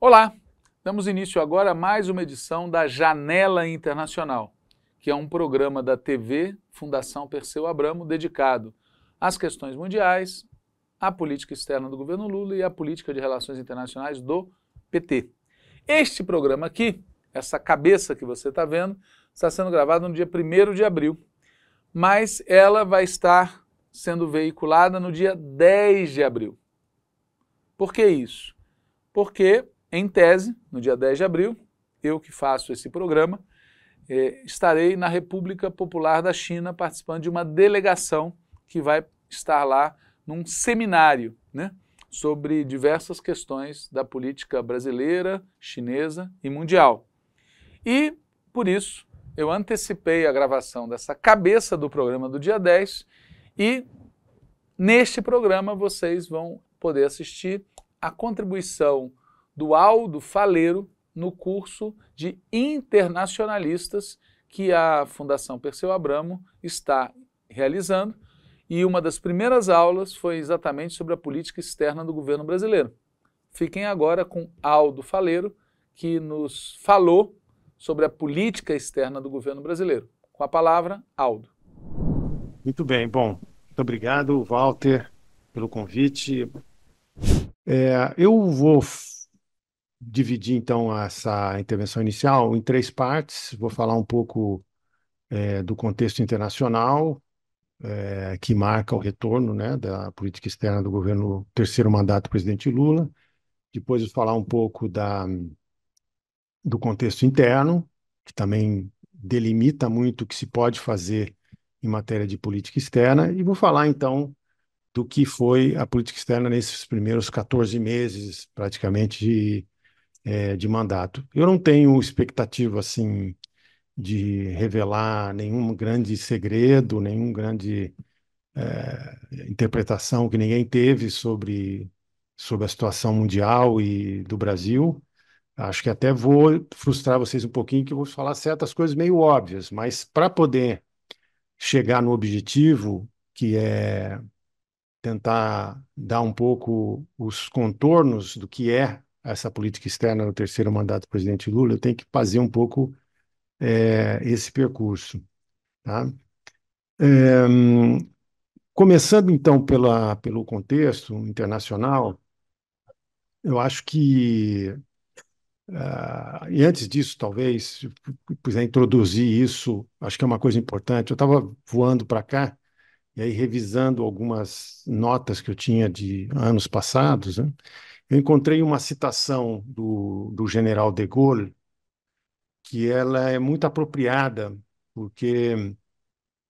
Olá! Damos início agora a mais uma edição da Janela Internacional, que é um programa da TV Fundação Perseu Abramo dedicado às questões mundiais, à política externa do governo Lula e à política de relações internacionais do PT. Este programa aqui, essa cabeça que você está vendo, está sendo gravado no dia 1 de abril, mas ela vai estar sendo veiculada no dia 10 de abril. Por que isso? Porque, em tese, no dia 10 de abril, eu que faço esse programa, eh, estarei na República Popular da China participando de uma delegação que vai estar lá num seminário né, sobre diversas questões da política brasileira, chinesa e mundial. E, por isso, eu antecipei a gravação dessa cabeça do programa do dia 10 e neste programa vocês vão poder assistir a contribuição do Aldo Faleiro no curso de internacionalistas que a Fundação Perseu Abramo está realizando. E uma das primeiras aulas foi exatamente sobre a política externa do governo brasileiro. Fiquem agora com Aldo Faleiro, que nos falou sobre a política externa do governo brasileiro. Com a palavra, Aldo. Muito bem, bom, muito obrigado, Walter, pelo convite. É, eu vou dividir então essa intervenção inicial em três partes. Vou falar um pouco é, do contexto internacional é, que marca o retorno né, da política externa do governo terceiro mandato do presidente Lula. Depois vou falar um pouco da, do contexto interno, que também delimita muito o que se pode fazer em matéria de política externa e vou falar então do que foi a política externa nesses primeiros 14 meses, praticamente, de, é, de mandato. Eu não tenho expectativa, assim, de revelar nenhum grande segredo, nenhum grande é, interpretação que ninguém teve sobre, sobre a situação mundial e do Brasil. Acho que até vou frustrar vocês um pouquinho, que vou falar certas coisas meio óbvias, mas para poder chegar no objetivo, que é tentar dar um pouco os contornos do que é essa política externa no terceiro mandato do presidente Lula, eu tenho que fazer um pouco é, esse percurso. Tá? É, começando, então, pela, pelo contexto internacional, eu acho que Uh, e antes disso, talvez, puder introduzir isso, acho que é uma coisa importante. Eu estava voando para cá e aí revisando algumas notas que eu tinha de anos passados, né? eu encontrei uma citação do, do general de Gaulle que ela é muito apropriada, porque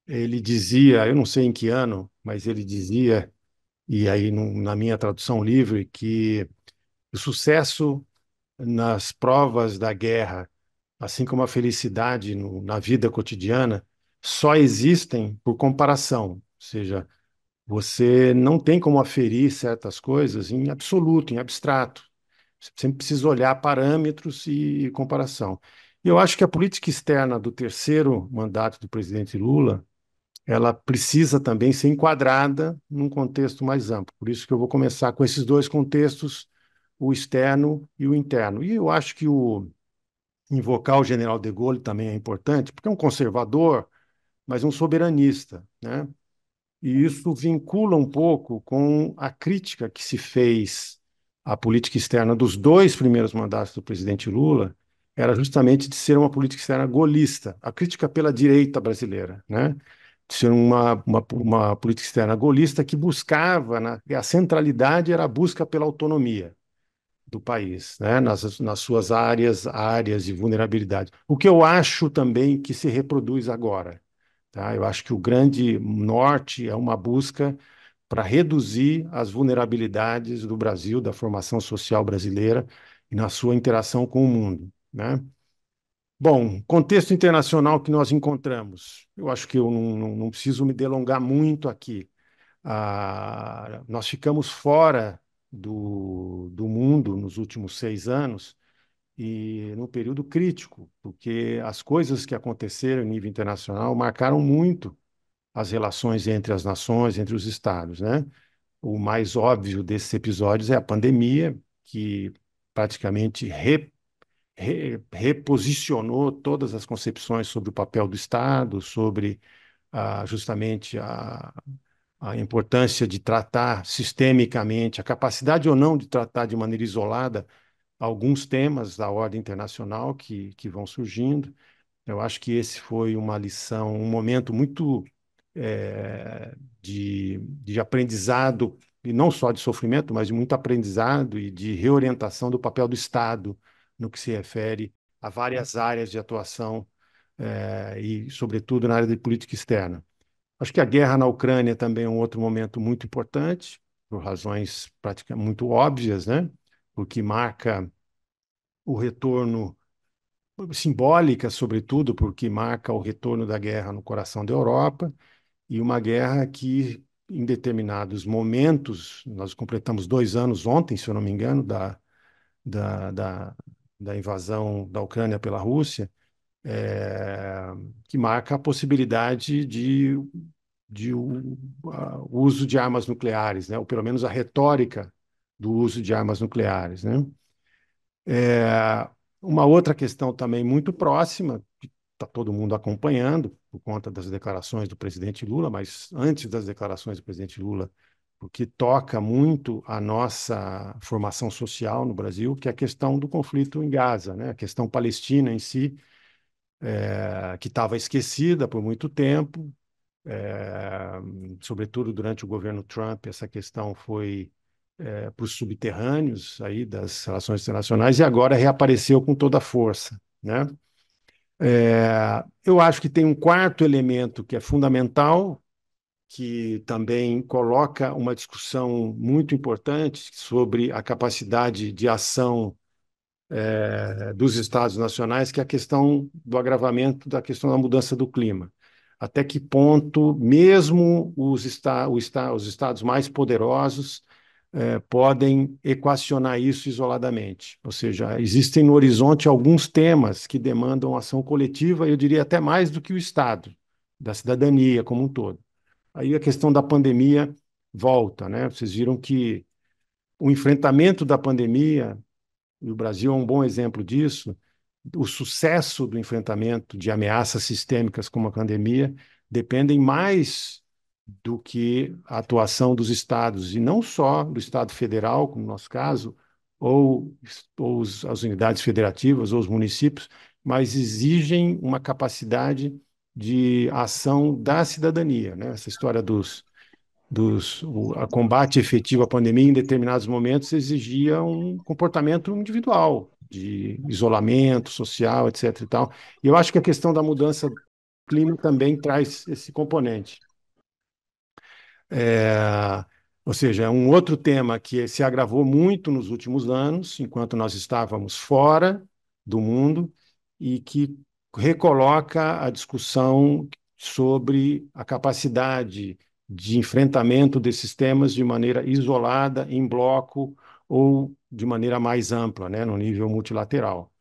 ele dizia, eu não sei em que ano, mas ele dizia, e aí no, na minha tradução livre, que o sucesso nas provas da guerra, assim como a felicidade no, na vida cotidiana, só existem por comparação. Ou seja, você não tem como aferir certas coisas em absoluto, em abstrato. Você sempre precisa olhar parâmetros e, e comparação. E eu acho que a política externa do terceiro mandato do presidente Lula ela precisa também ser enquadrada num contexto mais amplo. Por isso que eu vou começar com esses dois contextos o externo e o interno. E eu acho que o invocar o general de Gaulle também é importante, porque é um conservador, mas um soberanista, né? E isso vincula um pouco com a crítica que se fez à política externa dos dois primeiros mandatos do presidente Lula, era justamente de ser uma política externa golista, a crítica pela direita brasileira, né? De ser uma, uma, uma política externa golista que buscava, né? a centralidade era a busca pela autonomia do país, né? nas, nas suas áreas, áreas de vulnerabilidade. O que eu acho também que se reproduz agora. Tá? Eu acho que o grande norte é uma busca para reduzir as vulnerabilidades do Brasil, da formação social brasileira e na sua interação com o mundo. Né? Bom, contexto internacional que nós encontramos. Eu acho que eu não, não, não preciso me delongar muito aqui. Ah, nós ficamos fora do, do mundo nos últimos seis anos e no período crítico, porque as coisas que aconteceram em nível internacional marcaram muito as relações entre as nações, entre os estados, né? O mais óbvio desses episódios é a pandemia, que praticamente re, re, reposicionou todas as concepções sobre o papel do Estado, sobre ah, justamente a, a importância de tratar sistemicamente, a capacidade ou não de tratar de maneira isolada alguns temas da ordem internacional que, que vão surgindo. Eu acho que esse foi uma lição, um momento muito é, de, de aprendizado, e não só de sofrimento, mas de muito aprendizado e de reorientação do papel do Estado no que se refere a várias áreas de atuação é, e, sobretudo, na área de política externa. Acho que a guerra na Ucrânia também é um outro momento muito importante, por razões praticamente muito óbvias, né? O que marca o retorno simbólica, sobretudo, porque marca o retorno da guerra no coração da Europa e uma guerra que, em determinados momentos, nós completamos dois anos ontem, se eu não me engano, da, da, da, da invasão da Ucrânia pela Rússia, é, que marca a possibilidade de, de uso de armas nucleares, né? ou pelo menos a retórica do uso de armas nucleares. Né? É, uma outra questão também muito próxima, que está todo mundo acompanhando, por conta das declarações do presidente Lula, mas antes das declarações do presidente Lula, porque toca muito a nossa formação social no Brasil, que é a questão do conflito em Gaza, né? a questão palestina em si, é, que estava esquecida por muito tempo, é, sobretudo durante o governo Trump, essa questão foi é, para os subterrâneos aí das relações internacionais e agora reapareceu com toda a força, né? É, eu acho que tem um quarto elemento que é fundamental, que também coloca uma discussão muito importante sobre a capacidade de ação é, dos estados nacionais, que é a questão do agravamento da questão da mudança do clima. Até que ponto, mesmo os, esta, esta os estados mais poderosos é, podem equacionar isso isoladamente? Ou seja, existem no horizonte alguns temas que demandam ação coletiva, eu diria até mais do que o Estado, da cidadania como um todo. Aí a questão da pandemia volta, né? Vocês viram que o enfrentamento da pandemia e o Brasil é um bom exemplo disso, o sucesso do enfrentamento de ameaças sistêmicas como a pandemia dependem mais do que a atuação dos estados, e não só do Estado federal, como no nosso caso, ou, ou as unidades federativas, ou os municípios, mas exigem uma capacidade de ação da cidadania. Né? Essa história dos dos o combate efetivo à pandemia em determinados momentos exigia um comportamento individual de isolamento social, etc. E tal. E eu acho que a questão da mudança do clima também traz esse componente. É, ou seja, é um outro tema que se agravou muito nos últimos anos, enquanto nós estávamos fora do mundo, e que recoloca a discussão sobre a capacidade de enfrentamento desses temas de maneira isolada, em bloco ou de maneira mais ampla, né, no nível multilateral.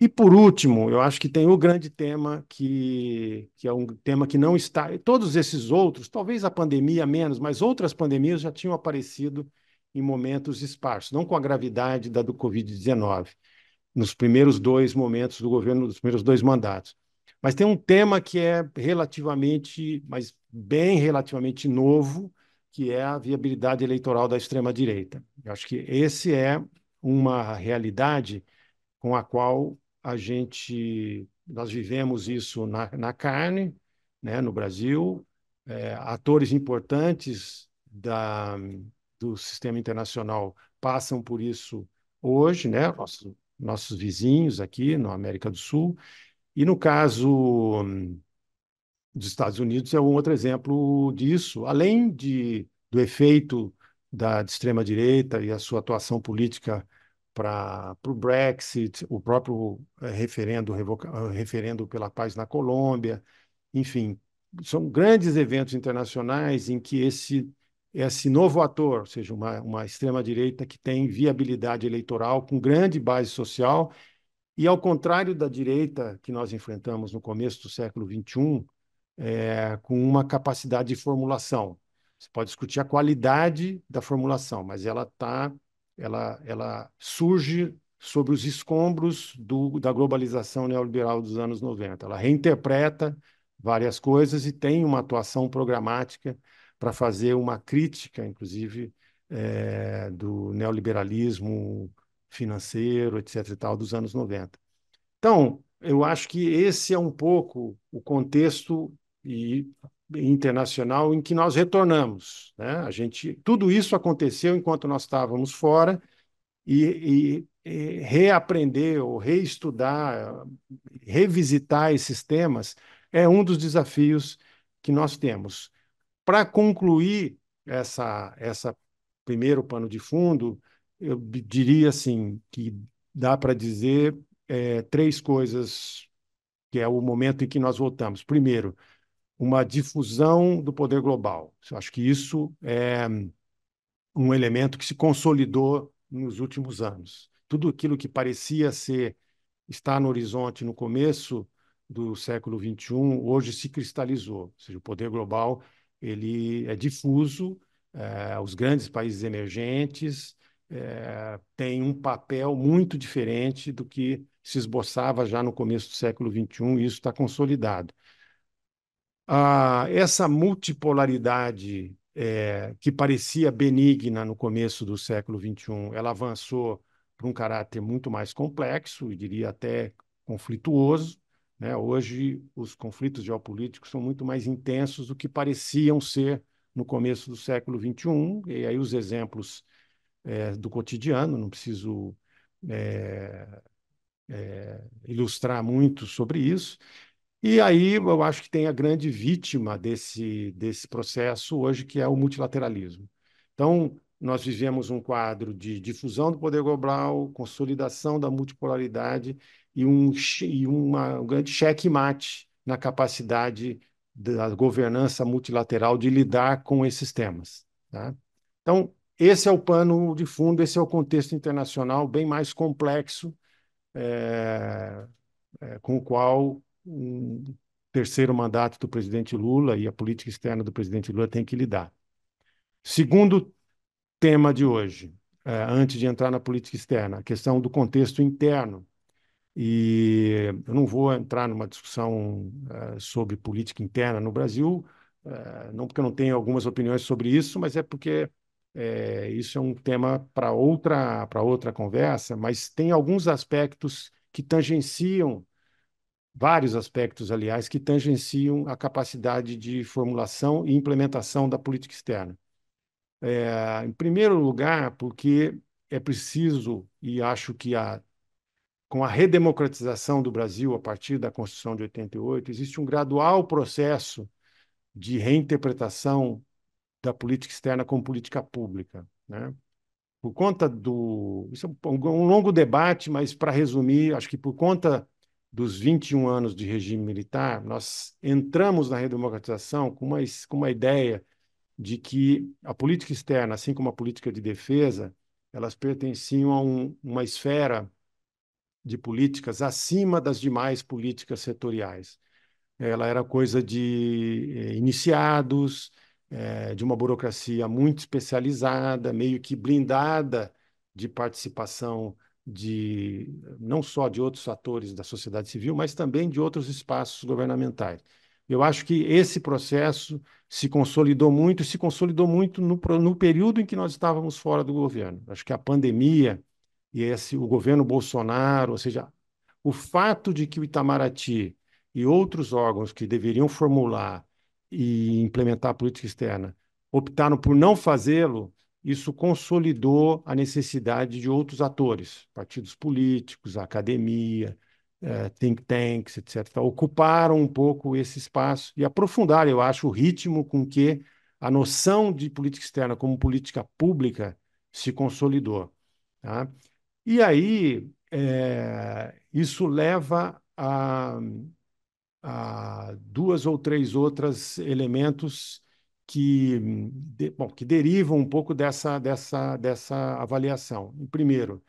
E por último, eu acho que tem o grande tema que, que é um tema que não está. Todos esses outros, talvez a pandemia menos, mas outras pandemias já tinham aparecido em momentos esparsos, não com a gravidade da do Covid-19, nos primeiros dois momentos do governo, nos primeiros dois mandatos. Mas tem um tema que é relativamente, mas bem relativamente novo, que é a viabilidade eleitoral da extrema-direita. Eu acho que esse é uma realidade com a qual a gente nós vivemos isso na, na carne, né, no Brasil, é, atores importantes da, do sistema internacional passam por isso hoje, né, nossos, nossos vizinhos aqui na América do Sul, e no caso hum, dos Estados Unidos é um outro exemplo disso, além de, do efeito da extrema-direita e a sua atuação política para o Brexit, o próprio eh, referendo, revoca, eh, referendo pela paz na Colômbia, enfim, são grandes eventos internacionais em que esse, esse novo ator, ou seja, uma, uma extrema-direita que tem viabilidade eleitoral com grande base social e, ao contrário da direita que nós enfrentamos no começo do século XXI, é, com uma capacidade de formulação. Você pode discutir a qualidade da formulação, mas ela tá, ela, ela surge sobre os escombros do, da globalização neoliberal dos anos 90. Ela reinterpreta várias coisas e tem uma atuação programática para fazer uma crítica, inclusive, é, do neoliberalismo financeiro, etc. e tal, dos anos 90. Então, eu acho que esse é um pouco o contexto e, internacional em que nós retornamos. Né? A gente, tudo isso aconteceu enquanto nós estávamos fora e, e, e reaprender ou reestudar, revisitar esses temas é um dos desafios que nós temos. Para concluir essa, essa primeiro pano de fundo, eu diria assim que dá para dizer é, três coisas que é o momento em que nós voltamos. Primeiro, uma difusão do poder global. Eu acho que isso é um elemento que se consolidou nos últimos anos. Tudo aquilo que parecia ser estar no horizonte no começo do século XXI, hoje se cristalizou. Ou seja, o poder global ele é difuso, é, os grandes países emergentes, é, tem um papel muito diferente do que se esboçava já no começo do século XXI, e isso está consolidado. Ah, essa multipolaridade é, que parecia benigna no começo do século XXI, ela avançou para um caráter muito mais complexo, eu diria até conflituoso. Né? Hoje, os conflitos geopolíticos são muito mais intensos do que pareciam ser no começo do século XXI, e aí os exemplos é, do cotidiano, não preciso é, é, ilustrar muito sobre isso. E aí eu acho que tem a grande vítima desse, desse processo hoje, que é o multilateralismo. Então, nós vivemos um quadro de difusão do poder global, consolidação da multipolaridade e um, e uma, um grande checkmate na capacidade da governança multilateral de lidar com esses temas. Tá? Então, esse é o pano de fundo, esse é o contexto internacional bem mais complexo é, é, com o qual o terceiro mandato do presidente Lula e a política externa do presidente Lula tem que lidar. Segundo tema de hoje, é, antes de entrar na política externa, a questão do contexto interno. E eu não vou entrar numa discussão é, sobre política interna no Brasil, é, não porque eu não tenho algumas opiniões sobre isso, mas é porque é, isso é um tema para outra, para outra conversa, mas tem alguns aspectos que tangenciam, vários aspectos, aliás, que tangenciam a capacidade de formulação e implementação da política externa. É, em primeiro lugar, porque é preciso, e acho que a, com a redemocratização do Brasil a partir da Constituição de 88, existe um gradual processo de reinterpretação da política externa com política pública. Né? Por conta do. Isso é um longo debate, mas para resumir, acho que por conta dos 21 anos de regime militar, nós entramos na redemocratização com uma, com uma ideia de que a política externa, assim como a política de defesa, elas pertenciam a um, uma esfera de políticas acima das demais políticas setoriais. Ela era coisa de eh, iniciados, é, de uma burocracia muito especializada, meio que blindada de participação de não só de outros atores da sociedade civil, mas também de outros espaços governamentais. Eu acho que esse processo se consolidou muito, se consolidou muito no, no período em que nós estávamos fora do governo. Acho que a pandemia e esse, o governo Bolsonaro, ou seja, o fato de que o Itamaraty e outros órgãos que deveriam formular e implementar a política externa optaram por não fazê-lo, isso consolidou a necessidade de outros atores, partidos políticos, academia, eh, think tanks, etc., ocuparam um pouco esse espaço e aprofundaram, eu acho, o ritmo com que a noção de política externa como política pública se consolidou. Tá? E aí, é, isso leva a, a duas ou três outras elementos que, de, bom, que derivam um pouco dessa, dessa, dessa avaliação. Primeiro,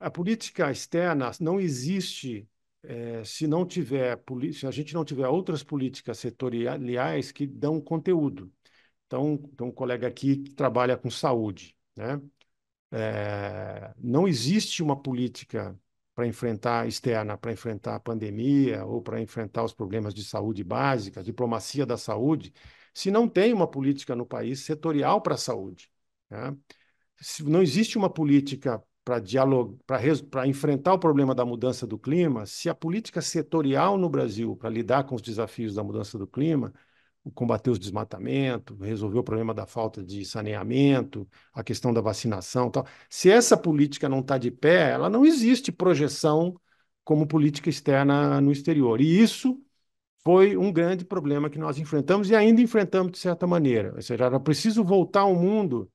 a política externa não existe é, se não tiver se a gente não tiver outras políticas setoriais que dão conteúdo. Então, tem um colega aqui que trabalha com saúde, né? É, não existe uma política para enfrentar externa, para enfrentar a pandemia ou para enfrentar os problemas de saúde básica, diplomacia da saúde, se não tem uma política no país setorial para a saúde. Né? Se não existe uma política para dialogar, para enfrentar o problema da mudança do clima, se a política setorial no Brasil para lidar com os desafios da mudança do clima combater os desmatamentos, resolver o problema da falta de saneamento, a questão da vacinação, tal. Se essa política não está de pé, ela não existe projeção como política externa no exterior. E isso foi um grande problema que nós enfrentamos e ainda enfrentamos de certa maneira. Ou seja, era preciso voltar ao mundo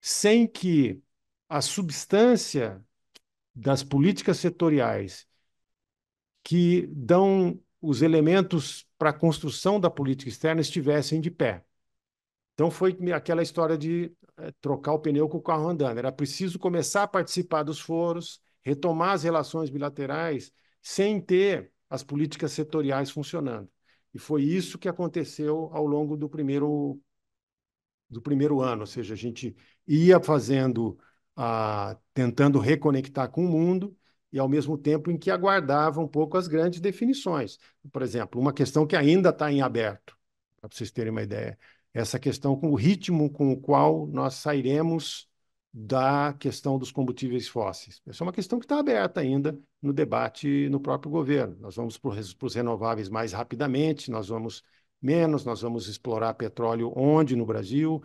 sem que a substância das políticas setoriais que dão os elementos para a construção da política externa estivessem de pé. Então foi aquela história de eh, trocar o pneu com o carro andando. Era preciso começar a participar dos foros, retomar as relações bilaterais, sem ter as políticas setoriais funcionando. E foi isso que aconteceu ao longo do primeiro do primeiro ano, ou seja, a gente ia fazendo, ah, tentando reconectar com o mundo, e, ao mesmo tempo, em que aguardava um pouco as grandes definições. Por exemplo, uma questão que ainda está em aberto, para vocês terem uma ideia, essa questão com o ritmo com o qual nós sairemos da questão dos combustíveis fósseis. Essa é uma questão que está aberta ainda no debate no próprio governo. Nós vamos para os renováveis mais rapidamente, nós vamos menos, nós vamos explorar petróleo onde no Brasil,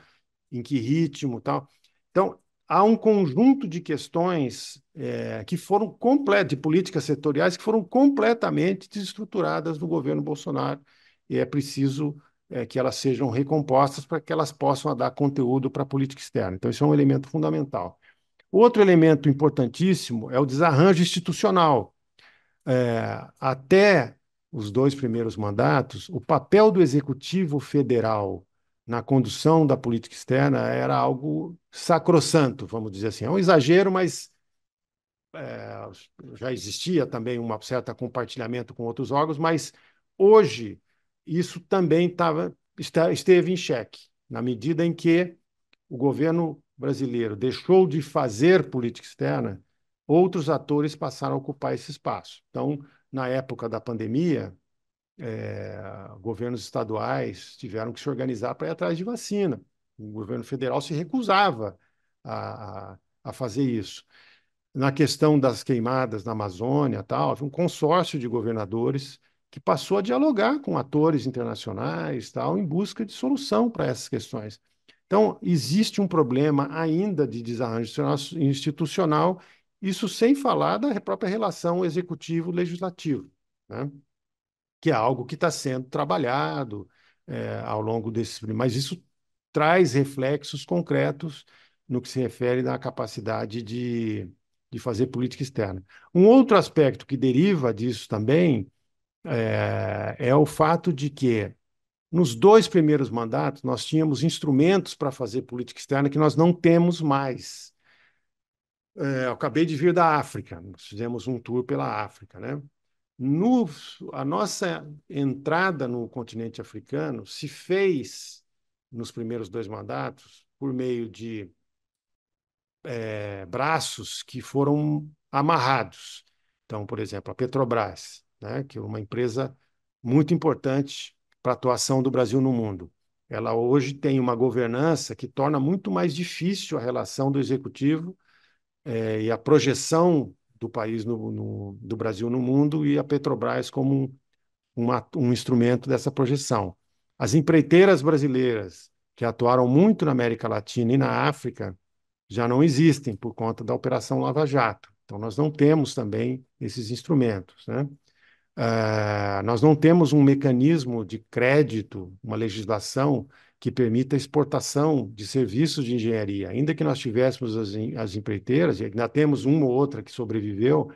em que ritmo tal. Então, há um conjunto de questões é, que foram completas, de políticas setoriais, que foram completamente desestruturadas no governo Bolsonaro, e é preciso é, que elas sejam recompostas para que elas possam dar conteúdo para a política externa. Então, isso é um elemento fundamental. Outro elemento importantíssimo é o desarranjo institucional. É, até os dois primeiros mandatos, o papel do Executivo Federal na condução da política externa era algo sacrossanto, vamos dizer assim. É um exagero, mas é, já existia também um certo compartilhamento com outros órgãos, mas hoje isso também tava, esteve em xeque, na medida em que o governo brasileiro deixou de fazer política externa, outros atores passaram a ocupar esse espaço. Então, na época da pandemia, é, governos estaduais tiveram que se organizar para ir atrás de vacina. O governo federal se recusava a, a, fazer isso. Na questão das queimadas na Amazônia, tal, havia um consórcio de governadores que passou a dialogar com atores internacionais, tal, em busca de solução para essas questões. Então, existe um problema ainda de desarranjo institucional, isso sem falar da própria relação executivo-legislativo. Né? que é algo que está sendo trabalhado é, ao longo desses. Mas isso traz reflexos concretos no que se refere à capacidade de, de fazer política externa. Um outro aspecto que deriva disso também é, é o fato de que, nos dois primeiros mandatos, nós tínhamos instrumentos para fazer política externa que nós não temos mais. É, eu acabei de vir da África, nós fizemos um tour pela África, né? No, a nossa entrada no continente africano se fez nos primeiros dois mandatos por meio de é, braços que foram amarrados. Então, por exemplo, a Petrobras, né, que é uma empresa muito importante para a atuação do Brasil no mundo. Ela hoje tem uma governança que torna muito mais difícil a relação do executivo é, e a projeção do país, no, no, do Brasil no mundo, e a Petrobras como um, uma, um instrumento dessa projeção. As empreiteiras brasileiras, que atuaram muito na América Latina e na África, já não existem por conta da Operação Lava Jato. Então, nós não temos também esses instrumentos. Né? Uh, nós não temos um mecanismo de crédito, uma legislação que permita exportação de serviços de engenharia. Ainda que nós tivéssemos as, as empreiteiras, e ainda temos uma ou outra que sobreviveu,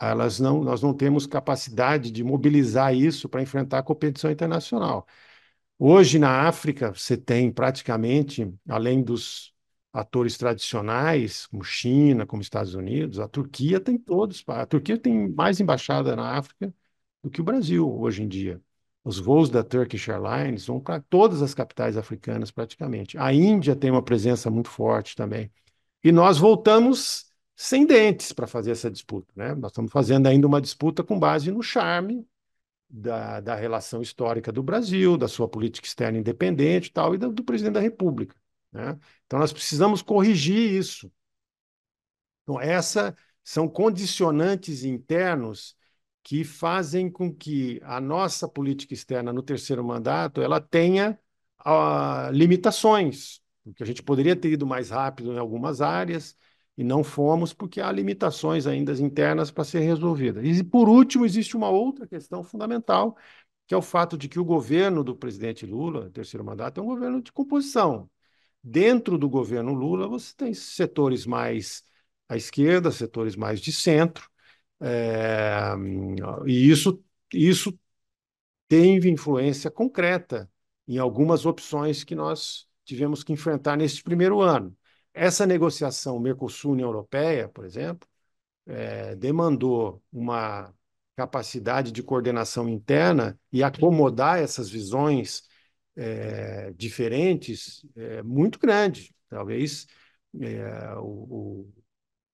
elas não, nós não temos capacidade de mobilizar isso para enfrentar a competição internacional. Hoje, na África, você tem praticamente, além dos atores tradicionais, como China, como Estados Unidos, a Turquia tem todos. A Turquia tem mais embaixada na África do que o Brasil hoje em dia. Os voos da Turkish Airlines vão para todas as capitais africanas praticamente. A Índia tem uma presença muito forte também. E nós voltamos sem dentes para fazer essa disputa. Né? Nós estamos fazendo ainda uma disputa com base no charme da, da relação histórica do Brasil, da sua política externa independente tal, e do, do presidente da República. Né? Então, nós precisamos corrigir isso. Então, essas são condicionantes internos que fazem com que a nossa política externa no terceiro mandato ela tenha uh, limitações, porque a gente poderia ter ido mais rápido em algumas áreas e não fomos porque há limitações ainda internas para ser resolvidas. E por último existe uma outra questão fundamental que é o fato de que o governo do presidente Lula, terceiro mandato, é um governo de composição. Dentro do governo Lula, você tem setores mais à esquerda, setores mais de centro, é, e isso, isso teve influência concreta em algumas opções que nós tivemos que enfrentar neste primeiro ano. Essa negociação Mercosul-União Europeia, por exemplo, é, demandou uma capacidade de coordenação interna e acomodar essas visões é, diferentes é, muito grande. Talvez é, o, o,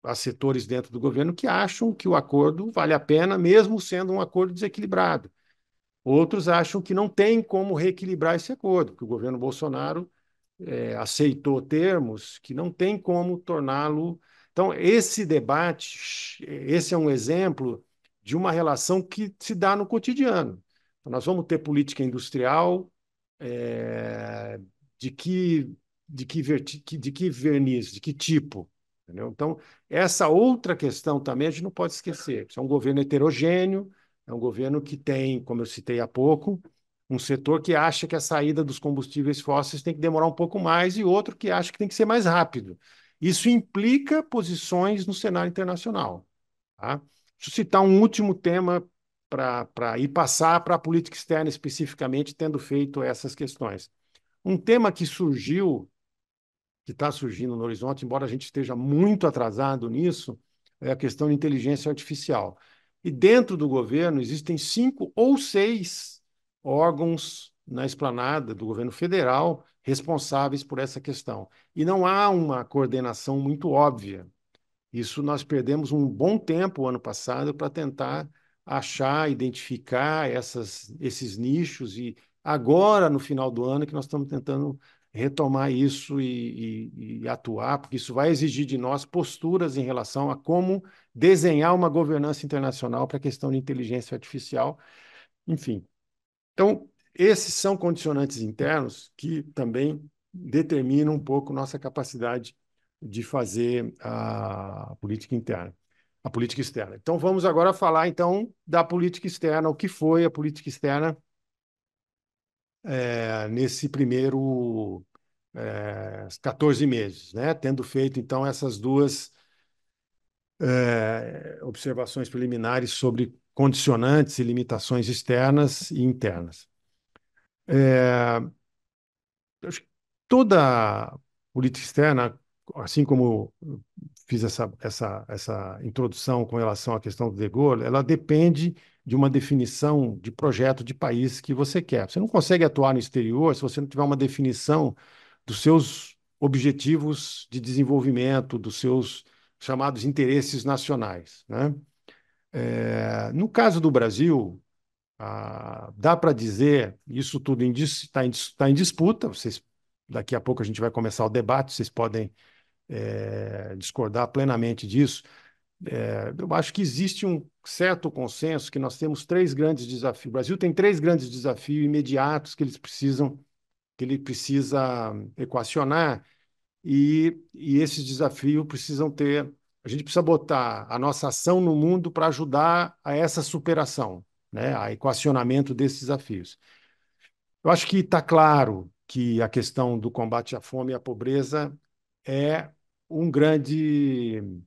há setores dentro do governo que acham que o acordo vale a pena, mesmo sendo um acordo desequilibrado. Outros acham que não tem como reequilibrar esse acordo, que o governo Bolsonaro é, aceitou termos que não tem como torná-lo. Então, esse debate, esse é um exemplo de uma relação que se dá no cotidiano. Então, nós vamos ter política industrial, é, de, que, de, que, de que verniz, de que tipo? Entendeu? Então, essa outra questão também a gente não pode esquecer. Isso é um governo heterogêneo, é um governo que tem, como eu citei há pouco, um setor que acha que a saída dos combustíveis fósseis tem que demorar um pouco mais e outro que acha que tem que ser mais rápido. Isso implica posições no cenário internacional. Tá? Deixa eu citar um último tema para ir passar para a política externa especificamente, tendo feito essas questões. Um tema que surgiu que está surgindo no horizonte, embora a gente esteja muito atrasado nisso, é a questão de inteligência artificial. E dentro do governo existem cinco ou seis órgãos na esplanada do governo federal responsáveis por essa questão. E não há uma coordenação muito óbvia. Isso nós perdemos um bom tempo ano passado para tentar achar, identificar essas, esses nichos e agora no final do ano que nós estamos tentando retomar isso e, e, e atuar, porque isso vai exigir de nós posturas em relação a como desenhar uma governança internacional para a questão de inteligência artificial, enfim. Então, esses são condicionantes internos que também determinam um pouco nossa capacidade de fazer a política interna, a política externa. Então vamos agora falar então da política externa, o que foi a política externa é, nesse primeiro é, eh, 14 meses, né? tendo feito então essas duas é, observações preliminares sobre condicionantes e limitações externas e internas. É, toda política externa, assim como fiz essa, essa, essa introdução com relação à questão do De Gaulle, ela depende de uma definição de projeto de país que você quer. Você não consegue atuar no exterior se você não tiver uma definição dos seus objetivos de desenvolvimento, dos seus chamados interesses nacionais. Né? É, no caso do Brasil, ah, dá para dizer, isso tudo está em, tá, tá em, disputa, vocês, daqui a pouco a gente vai começar o debate, vocês podem é, discordar plenamente disso. É, eu acho que existe um, certo consenso que nós temos três grandes desafios. O Brasil tem três grandes desafios imediatos que eles precisam que ele precisa hum, equacionar e, e esses desafios precisam ter a gente precisa botar a nossa ação no mundo para ajudar a essa superação, né, a equacionamento desses desafios. Eu acho que está claro que a questão do combate à fome e à pobreza é um grande hum,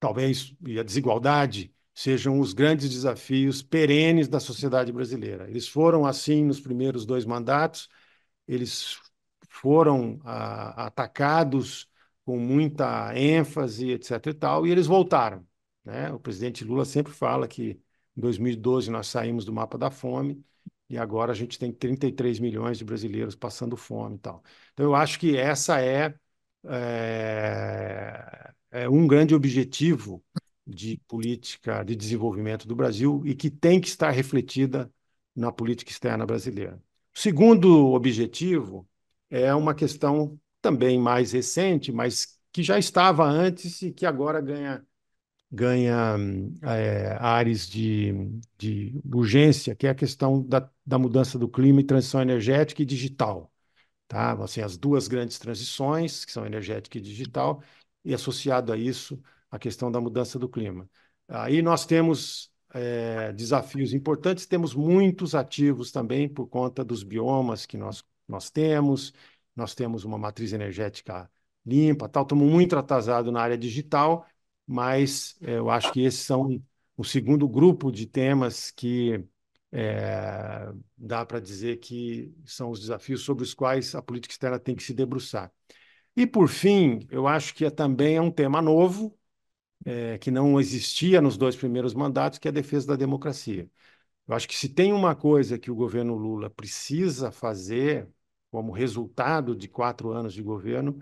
talvez, e a desigualdade sejam os grandes desafios perenes da sociedade brasileira. Eles foram assim nos primeiros dois mandatos, eles foram ah, atacados com muita ênfase, etc. e tal, e eles voltaram. Né? O presidente Lula sempre fala que em 2012 nós saímos do mapa da fome e agora a gente tem 33 milhões de brasileiros passando fome e tal. Então eu acho que essa é eh, é, um grande objetivo de política de desenvolvimento do Brasil e que tem que estar refletida na política externa brasileira. O segundo objetivo é uma questão também mais recente, mas que já estava antes e que agora ganha, ganha é, áreas de, de urgência, que é a questão da, da mudança do clima e transição energética e digital. Tá? Assim, as duas grandes transições, que são energética e digital, e associado a isso a questão da mudança do clima. Aí nós temos é, desafios importantes, temos muitos ativos também por conta dos biomas que nós, nós temos, nós temos uma matriz energética limpa, tal, estamos muito atrasados na área digital, mas é, eu acho que esses são o segundo grupo de temas que é, dá para dizer que são os desafios sobre os quais a política externa tem que se debruçar. E, por fim, eu acho que é, também é um tema novo, é, que não existia nos dois primeiros mandatos, que é a defesa da democracia. Eu acho que se tem uma coisa que o governo Lula precisa fazer, como resultado de quatro anos de governo,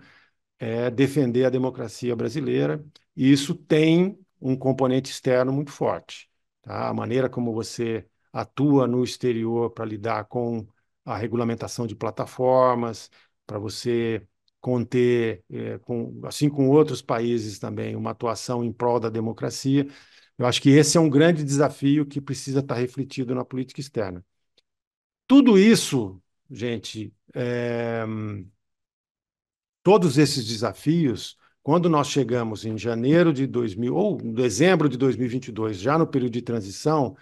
é defender a democracia brasileira, e isso tem um componente externo muito forte. Tá? A maneira como você atua no exterior para lidar com a regulamentação de plataformas, para você conter, é, com, assim com outros países também, uma atuação em prol da democracia. Eu acho que esse é um grande desafio que precisa estar refletido na política externa. Tudo isso, gente, é, todos esses desafios, quando nós chegamos em janeiro de 2000 ou dezembro de 2022, já no período de transição,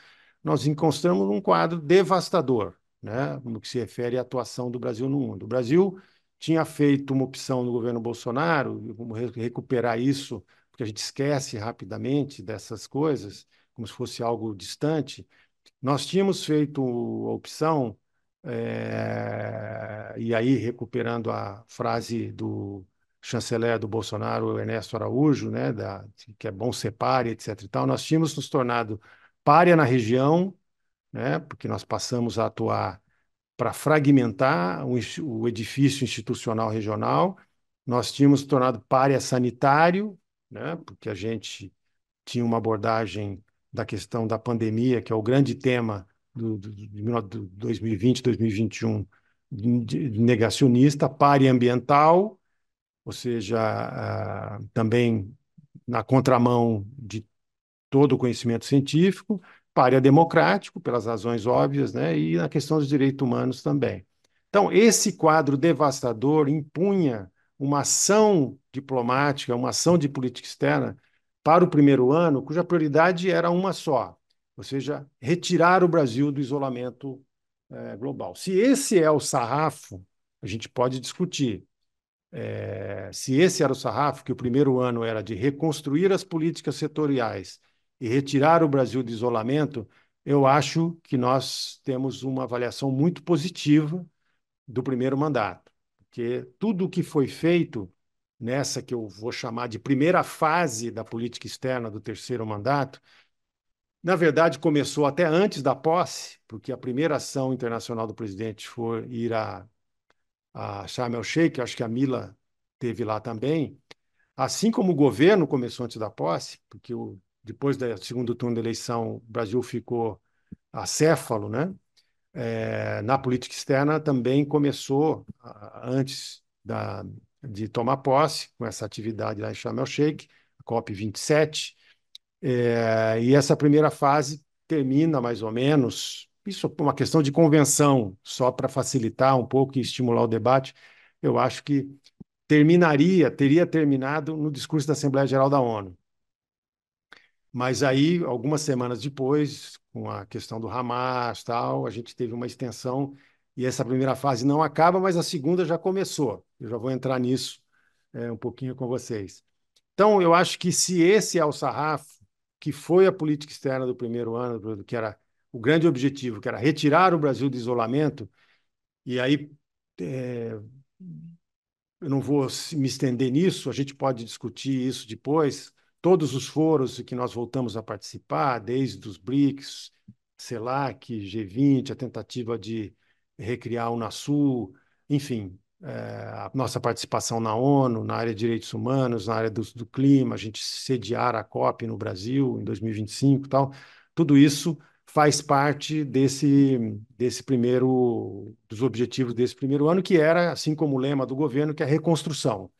nós encontramos um quadro devastador, né, no que se refere à atuação do Brasil no mundo. O Brasil tinha feito uma opção no governo Bolsonaro, vamos recuperar isso, porque a gente esquece rapidamente dessas coisas, como se fosse algo distante. Nós tínhamos feito a opção, é, e aí recuperando a frase do chanceler do Bolsonaro, Ernesto Araújo, né, da, que é bom ser etc. E tal, nós tínhamos nos tornado párea na região, né, porque nós passamos a atuar para fragmentar o edifício institucional regional. Nós tínhamos tornado párea sanitário, né, porque a gente tinha uma abordagem da questão da pandemia, que é o grande tema do, do, 2020, 2021, negacionista, pare ambiental, ou seja, também na contramão de todo o conhecimento científico, área democrático, pelas razões óbvias, né, e na questão dos direitos humanos também. Então, esse quadro devastador impunha uma ação diplomática, uma ação de política externa para o primeiro ano, cuja prioridade era uma só, ou seja, retirar o Brasil do isolamento eh, global. Se esse é o sarrafo, a gente pode discutir. Eh, se esse era o sarrafo, que o primeiro ano era de reconstruir as políticas setoriais e retirar o Brasil do isolamento, eu acho que nós temos uma avaliação muito positiva do primeiro mandato, porque tudo o que foi feito nessa que eu vou chamar de primeira fase da política externa do terceiro mandato, na verdade começou até antes da posse, porque a primeira ação internacional do presidente foi ir a, a Sharm el-Sheikh, acho que a Mila teve lá também, assim como o governo começou antes da posse, porque o depois do segundo turno da eleição, o Brasil ficou acéfalo, né? É, na política externa também começou, antes da, de tomar posse, com essa atividade lá em Sharm el Sheikh, COP27, é, e essa primeira fase termina mais ou menos, isso é uma questão de convenção, só para facilitar um pouco e estimular o debate, eu acho que terminaria, teria terminado no discurso da Assembleia Geral da ONU. Mas aí, algumas semanas depois, com a questão do Hamas tal, a gente teve uma extensão e essa primeira fase não acaba, mas a segunda já começou. Eu já vou entrar nisso é, um pouquinho com vocês. Então, eu acho que se esse é o sarrafo, que foi a política externa do primeiro ano, que era o grande objetivo, que era retirar o Brasil do isolamento, e aí é, eu não vou me estender nisso, a gente pode discutir isso depois, todos os foros que nós voltamos a participar, desde os BRICS, CELAC, G20, a tentativa de recriar o Unasul, enfim, é, a nossa participação na ONU, na área de direitos humanos, na área do, do clima, a gente sediar a COP no Brasil em 2025 e tal, tudo isso faz parte desse, desse primeiro, dos objetivos desse primeiro ano, que era, assim como o lema do governo, que é a reconstrução, ou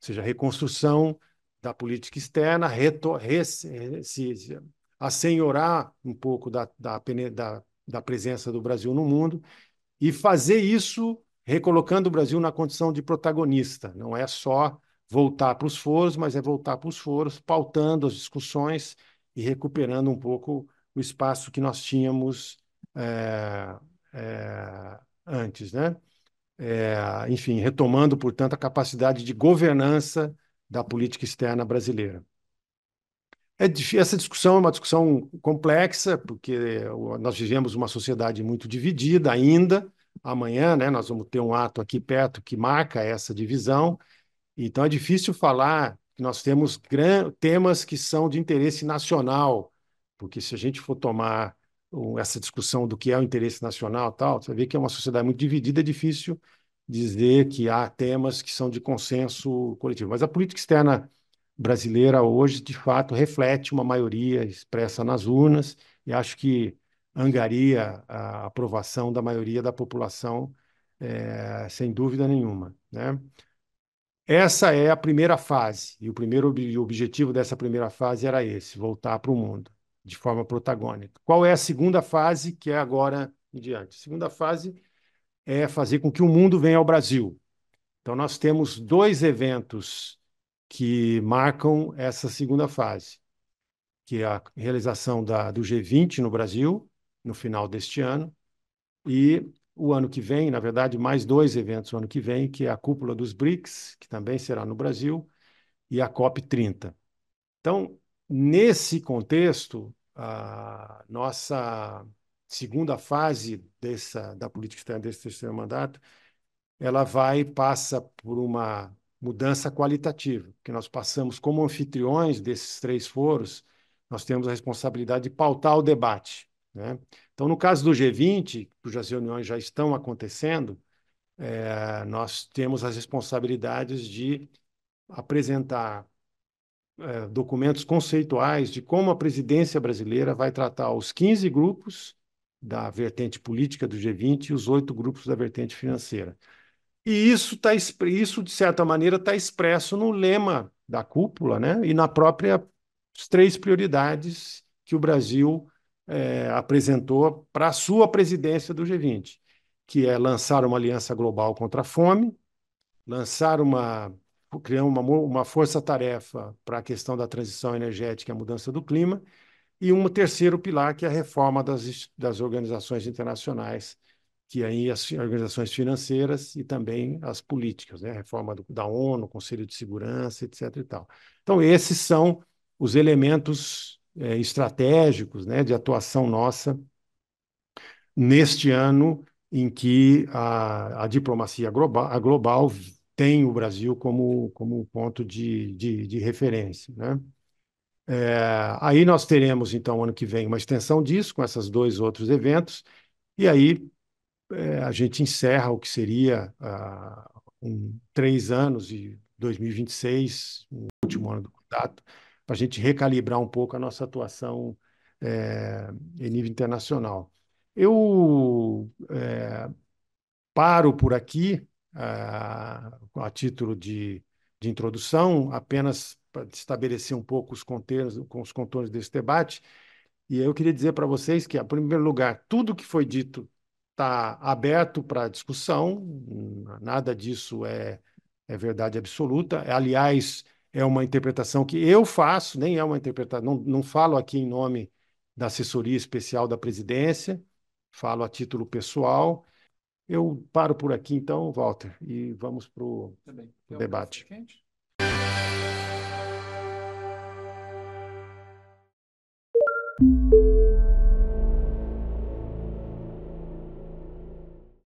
seja, a reconstrução da política externa, reto, res, se, assenhorar um pouco da, da, da, da presença do Brasil no mundo e fazer isso recolocando o Brasil na condição de protagonista. Não é só voltar para os foros, mas é voltar para os foros, pautando as discussões e recuperando um pouco o espaço que nós tínhamos é, é, antes, né? É, enfim, retomando, portanto, a capacidade de governança da política externa brasileira. É, essa discussão é uma discussão complexa, porque eh, nós vivemos uma sociedade muito dividida ainda. Amanhã né, nós vamos ter um ato aqui perto que marca essa divisão. Então é difícil falar que nós temos temas que são de interesse nacional, porque se a gente for tomar essa discussão do que é o interesse nacional tal, você vê que é uma sociedade muito dividida, é difícil dizer que há temas que são de consenso coletivo. Mas a política externa brasileira hoje, de fato, reflete uma maioria expressa nas urnas e acho que angaria a aprovação da maioria da população, é, sem dúvida nenhuma. Né? Essa é a primeira fase, e o primeiro ob objetivo dessa primeira fase era esse: voltar para o mundo de forma protagônica. Qual é a segunda fase, que é agora em diante? A segunda fase é fazer com que o mundo venha ao Brasil. Então, nós temos dois eventos que marcam essa segunda fase, que é a realização da, do G20 no Brasil, no final deste ano, e o ano que vem, na verdade, mais dois eventos o ano que vem, que é a cúpula dos BRICS, que também será no Brasil, e a COP30. Então, nesse contexto, a nossa segunda fase dessa, da política externa desse terceiro mandato, ela vai passa por uma mudança qualitativa, que nós passamos como anfitriões desses três foros, nós temos a responsabilidade de pautar o debate. Né? Então, no caso do G20, cujas reuniões já estão acontecendo, é, nós temos as responsabilidades de apresentar é, documentos conceituais de como a presidência brasileira vai tratar os 15 grupos da vertente política do G20 e os oito grupos da vertente financeira. E isso, tá, isso de certa maneira, está expresso no lema da cúpula né? e na própria as três prioridades que o Brasil é, apresentou para a sua presidência do G20, que é lançar uma aliança global contra a fome, lançar uma criar uma, uma força-tarefa para a questão da transição energética e a mudança do clima e um terceiro pilar, que é a reforma das, das organizações internacionais, que aí as organizações financeiras e também as políticas, né? a reforma do, da ONU, Conselho de Segurança, etc. E tal. Então, esses são os elementos é, estratégicos né, de atuação nossa neste ano em que a, a diplomacia global, a global tem o Brasil como, como ponto de, de, de referência. Né? É, aí nós teremos, então, ano que vem, uma extensão disso, com esses dois outros eventos, e aí é, a gente encerra o que seria uh, um, três anos de 2026, o último ano do contato, para a gente recalibrar um pouco a nossa atuação é, em nível internacional. Eu é, paro por aqui, uh, a título de, de introdução, apenas para estabelecer um pouco os contornos, com os contornos desse debate. E eu queria dizer para vocês que, em primeiro lugar, tudo que foi dito está aberto para discussão, nada disso é, é verdade absoluta. Aliás, é uma interpretação que eu faço, nem é uma interpretação, não, não falo aqui em nome da assessoria especial da presidência, falo a título pessoal. Eu paro por aqui então, Walter, e vamos para o tá debate. Um